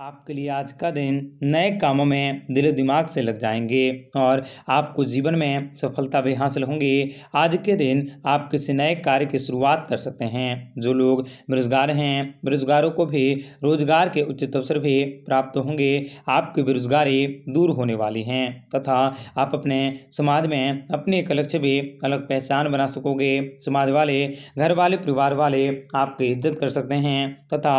आपके लिए आज का दिन नए कामों में दिल दिमाग से लग जाएंगे और आपको जीवन में सफलता भी हासिल होंगी आज के दिन आप किसी नए कार्य की शुरुआत कर सकते हैं जो लोग बेरोजगार हैं बेरोजगारों को भी रोजगार के उचित अवसर भी प्राप्त होंगे आपकी बेरोजगारी दूर होने वाली हैं तथा आप अपने समाज में अपने एक लक्ष्य भी अलग पहचान बना सकोगे समाज वाले घर वाले परिवार वाले आपकी इज्जत कर सकते हैं तथा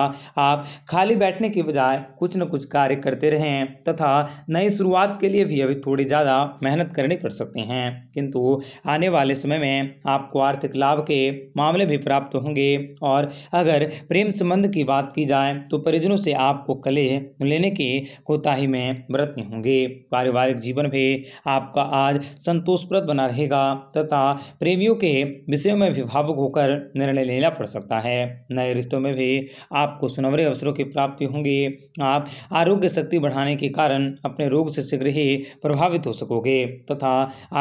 आप खाली बैठने के बजाय कुछ न कुछ कार्य करते रहें तथा नई शुरुआत के लिए भी अभी थोड़ी ज़्यादा मेहनत करनी पड़ सकती हैं किंतु आने वाले समय में आपको आर्थिक लाभ के मामले भी प्राप्त होंगे और अगर प्रेम संबंध की बात की जाए तो परिजनों से आपको कले लेने की कोताही में बरतने होंगे पारिवारिक जीवन भी आपका आज संतोषप्रद बना रहेगा तथा प्रेमियों के विषयों में भी भावुक होकर निर्णय लेना पड़ सकता है नए रिश्तों में भी आपको सुनवरे अवसरों की प्राप्ति होंगी आप आरोग्य शक्ति बढ़ाने के कारण अपने रोग से शीघ्र ही प्रभावित हो सकोगे तथा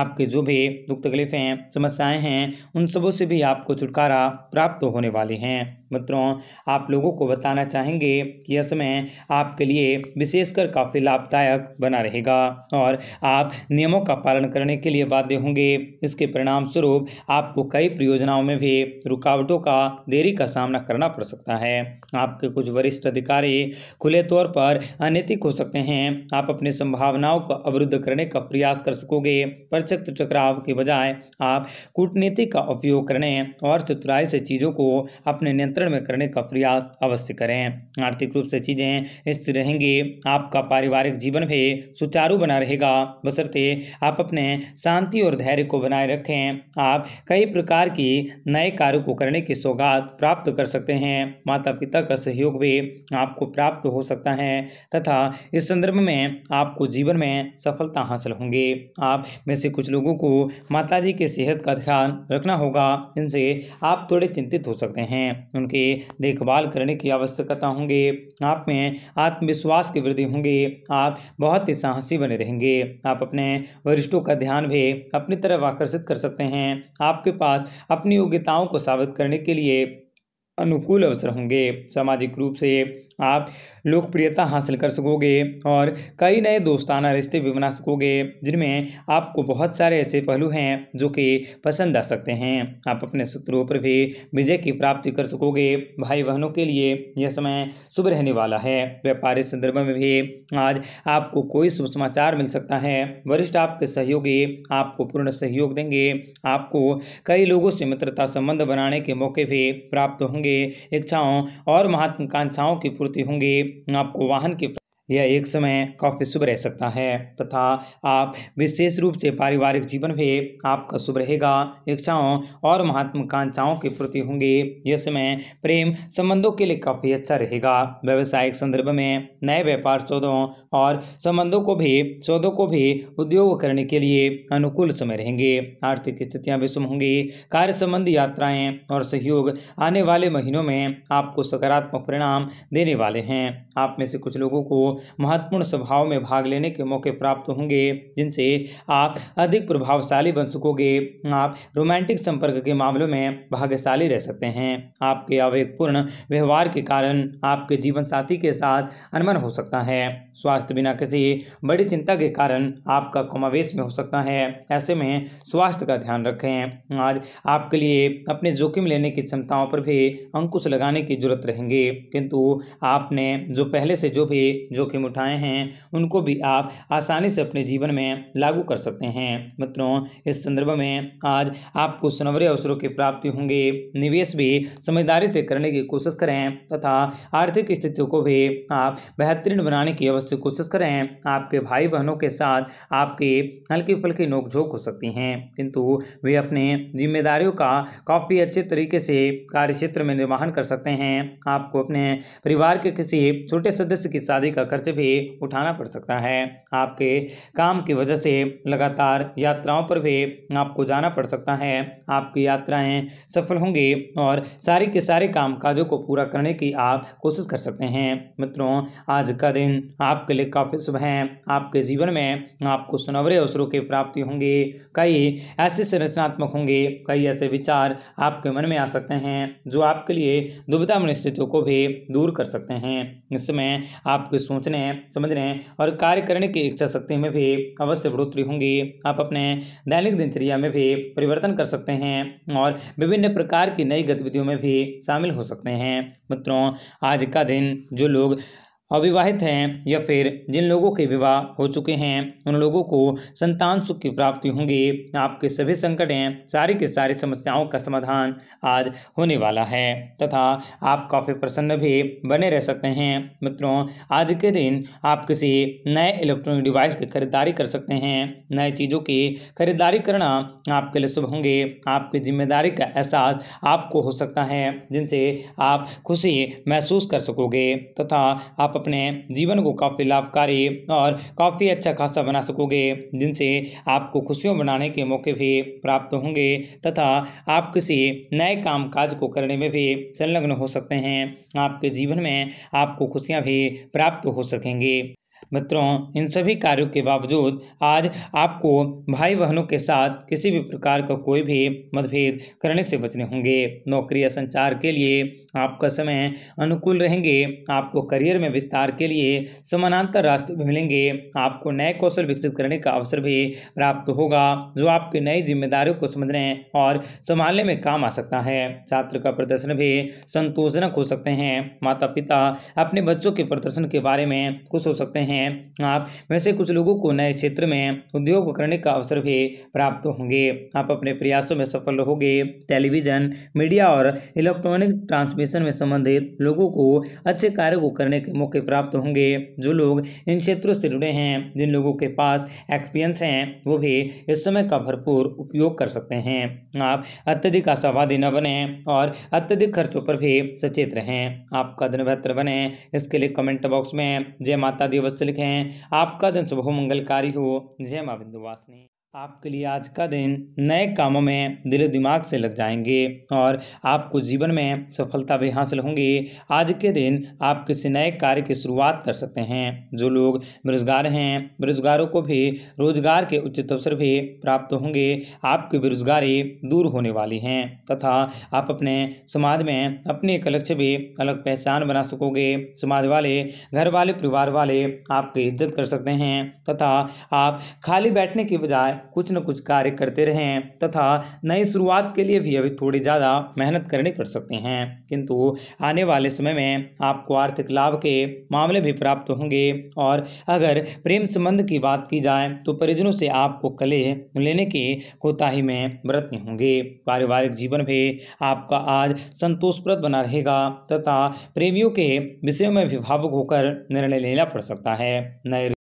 आपके जो भी दुख तकलीफें समस्याएं हैं उन सबों से भी आपको छुटकारा प्राप्त होने वाली हैं मित्रों आप लोगों को बताना चाहेंगे कि यह समय आपके लिए विशेषकर काफ़ी लाभदायक बना रहेगा और आप नियमों का पालन करने के लिए बाध्य होंगे इसके परिणाम स्वरूप आपको कई परियोजनाओं में भी रुकावटों का देरी का सामना करना पड़ सकता है आपके कुछ वरिष्ठ अधिकारी खुले तौर पर अनैतिक हो सकते हैं आप अपनी संभावनाओं को अवरुद्ध करने का प्रयास कर सकोगे प्रत्यक्ष टकराव के बजाय आप कूटनीति का उपयोग करने और चतुराई से चीज़ों को अपने नियंत्रण नियंत्रण में करने का प्रयास अवश्य करें आर्थिक रूप से चीज़ें स्थिर रहेंगी आपका पारिवारिक जीवन भी सुचारू बना रहेगा बसरते आप अपने शांति और धैर्य को बनाए रखें आप कई प्रकार की नए कार्य को करने की सौगात प्राप्त कर सकते हैं माता पिता का सहयोग भी आपको प्राप्त हो सकता है तथा इस संदर्भ में आपको जीवन में सफलता हासिल होंगे आप में से कुछ लोगों को माताजी की सेहत का ध्यान रखना होगा इनसे आप थोड़े चिंतित हो सकते हैं उन उनके देखभाल करने की आवश्यकता होंगे आप में आत्मविश्वास की वृद्धि होंगी आप बहुत ही साहसी बने रहेंगे आप अपने वरिष्ठों का ध्यान भी अपनी तरफ आकर्षित कर सकते हैं आपके पास अपनी योग्यताओं को साबित करने के लिए अनुकूल अवसर होंगे सामाजिक रूप से आप लोकप्रियता हासिल कर सकोगे और कई नए दोस्ताना रिश्ते भी बना सकोगे जिनमें आपको बहुत सारे ऐसे पहलू हैं जो कि पसंद आ सकते हैं आप अपने शत्रुओं पर भी विजय की प्राप्ति कर सकोगे भाई बहनों के लिए यह समय शुभ रहने वाला है व्यापारिक संदर्भ में भी आज आपको कोई शुभ समाचार मिल सकता है वरिष्ठ आपके सहयोगी आपको पूर्ण सहयोग देंगे आपको कई लोगों से मित्रता संबंध बनाने के मौके भी प्राप्त होंगे इच्छाओं और महत्वाकांक्षाओं की जुड़ते होंगे आपको वाहन के यह एक समय काफ़ी शुभ रह सकता है तथा आप विशेष रूप से पारिवारिक जीवन में आपका शुभ रहेगा इच्छाओं और महत्वाकांक्षाओं के प्रति होंगे यह समय प्रेम संबंधों के लिए काफ़ी अच्छा रहेगा व्यवसायिक संदर्भ में नए व्यापार सौदों और संबंधों को भी सौदों को भी उद्योग करने के लिए अनुकूल समय रहेंगे आर्थिक स्थितियाँ विषम होंगी कार्य संबंधी यात्राएं और सहयोग आने वाले महीनों में आपको सकारात्मक परिणाम देने वाले हैं आप में से कुछ लोगों को महत्वपूर्ण सभाओं में भाग लेने के मौके प्राप्त होंगे जिनसे आप अधिक प्रभावशाली बन सकोगे आप रोमांटिक संपर्क के मामलों में भाग्यशाली रह सकते हैं आपके आवेगपूर्ण व्यवहार के कारण आपके जीवन साथी के साथ अनबन हो सकता है स्वास्थ्य बिना किसी बड़ी चिंता के कारण आपका कमावेश में हो सकता है ऐसे में स्वास्थ्य का ध्यान रखें आज आपके लिए अपने जोखिम लेने की क्षमताओं पर भी अंकुश लगाने की जरूरत रहेंगे किंतु आपने जो पहले से जो भी जो जोखिम उठाए हैं उनको भी आप आसानी से अपने जीवन में लागू कर सकते हैं मित्रों इस संदर्भ में आज आपको सुनवरे अवसरों की प्राप्ति होंगे निवेश भी समझदारी से करने की कोशिश करें तथा आर्थिक स्थितियों को भी आप बेहतरीन बनाने की अवश्य कोशिश करें आपके भाई बहनों के साथ आपके हल्की फुल्की नोकझोंक हो सकती हैं किंतु वे अपने जिम्मेदारियों का काफ़ी अच्छे तरीके से कार्य क्षेत्र में निर्वहन कर सकते हैं आपको अपने परिवार के किसी छोटे सदस्य की शादी का खर्च भी उठाना पड़ सकता है आपके काम की वजह से लगातार यात्राओं पर भी आपको जाना पड़ सकता है आपकी यात्राएं सफल होंगी और सारे के सारे काम काजों को पूरा करने की आप कोशिश कर सकते हैं मित्रों आज का दिन आपके लिए काफ़ी शुभ है आपके जीवन में आपको सुनवरे अवसरों की प्राप्ति होंगी कई ऐसे संरचनात्मक होंगे कई ऐसे विचार आपके मन में आ सकते हैं जो आपके लिए दुविधामय स्थितियों को भी दूर कर सकते हैं इसमें आपकी सोच सोचने समझने और कार्य करने की इच्छा शक्ति में भी अवश्य बढ़ोतरी होंगी आप अपने दैनिक दिनचर्या में भी परिवर्तन कर सकते हैं और विभिन्न प्रकार की नई गतिविधियों में भी शामिल हो सकते हैं मित्रों आज का दिन जो लोग अविवाहित हैं या फिर जिन लोगों के विवाह हो चुके हैं उन लोगों को संतान सुख की प्राप्ति होंगी आपके सभी संकट हैं सारी की सारी समस्याओं का समाधान आज होने वाला है तथा आप काफ़ी प्रसन्न भी बने रह सकते हैं मित्रों आज के दिन आप किसी नए इलेक्ट्रॉनिक डिवाइस की खरीदारी कर सकते हैं नए चीज़ों की खरीदारी करना आपके लिए शुभ होंगे आपकी जिम्मेदारी का एहसास आपको हो सकता है जिनसे आप खुशी महसूस कर सकोगे तथा आप अपने जीवन को काफ़ी लाभकारी और काफ़ी अच्छा खासा बना सकोगे जिनसे आपको खुशियों बनाने के मौके भी प्राप्त होंगे तथा आप किसी नए काम काज को करने में भी संलग्न हो सकते हैं आपके जीवन में आपको खुशियाँ भी प्राप्त हो सकेंगे मित्रों इन सभी कार्यों के बावजूद आज आपको भाई बहनों के साथ किसी भी प्रकार का कोई भी मतभेद करने से बचने होंगे नौकरी या संचार के लिए आपका समय अनुकूल रहेंगे आपको करियर में विस्तार के लिए समानांतर रास्ते भी मिलेंगे आपको नए कौशल विकसित करने का अवसर भी प्राप्त होगा जो आपकी नई जिम्मेदारियों को समझने और संभालने में काम आ सकता है छात्र का प्रदर्शन भी संतोषजनक हो सकते हैं माता पिता अपने बच्चों के प्रदर्शन के बारे में खुश हो सकते हैं हैं आप वैसे कुछ लोगों को नए क्षेत्र में उद्योग करने का अवसर भी प्राप्त होंगे आप अपने प्रयासों में सफल रहोगे टेलीविजन मीडिया और इलेक्ट्रॉनिक ट्रांसमिशन में संबंधित लोगों को अच्छे कार्य को करने के मौके प्राप्त होंगे जो लोग इन क्षेत्रों से जुड़े हैं जिन लोगों के पास एक्सपीरियंस हैं वो भी इस समय का भरपूर उपयोग कर सकते हैं आप अत्यधिक आशावादी न बने और अत्यधिक खर्चों पर भी सचेत रहें आपका दिन बेहतर बने इसके लिए कमेंट बॉक्स में जय माता दी से लिखे हैं आपका दिन शुभ मंगलकारी हो जय माँ बिंदुवासिनी आपके लिए आज का दिन नए कामों में दिल दिमाग से लग जाएंगे और आपको जीवन में सफलता भी हासिल होंगी आज के दिन आप किसी नए कार्य की शुरुआत कर सकते हैं जो लोग बेरोजगार हैं बेरोजगारों को भी रोजगार के उचित अवसर भी प्राप्त होंगे आपकी बेरोजगारी दूर होने वाली हैं तथा आप अपने समाज में अपने एक लक्ष्य भी अलग पहचान बना सकोगे समाज वाले घर वाले परिवार वाले आपकी इज्जत कर सकते हैं तथा आप खाली बैठने के बजाय कुछ न कुछ कार्य करते रहे तथा नई शुरुआत के लिए भी अभी थोड़ी ज़्यादा मेहनत करनी पड़ सकते हैं किंतु आने वाले समय में आपको आर्थिक लाभ के मामले भी प्राप्त होंगे और अगर प्रेम संबंध की बात की जाए तो परिजनों से आपको कले लेने की कोताही में बरतने होंगे पारिवारिक जीवन भी आपका आज संतोषप्रद बना रहेगा तथा प्रेमियों के विषयों में भी भावुक होकर निर्णय लेना पड़ सकता है नए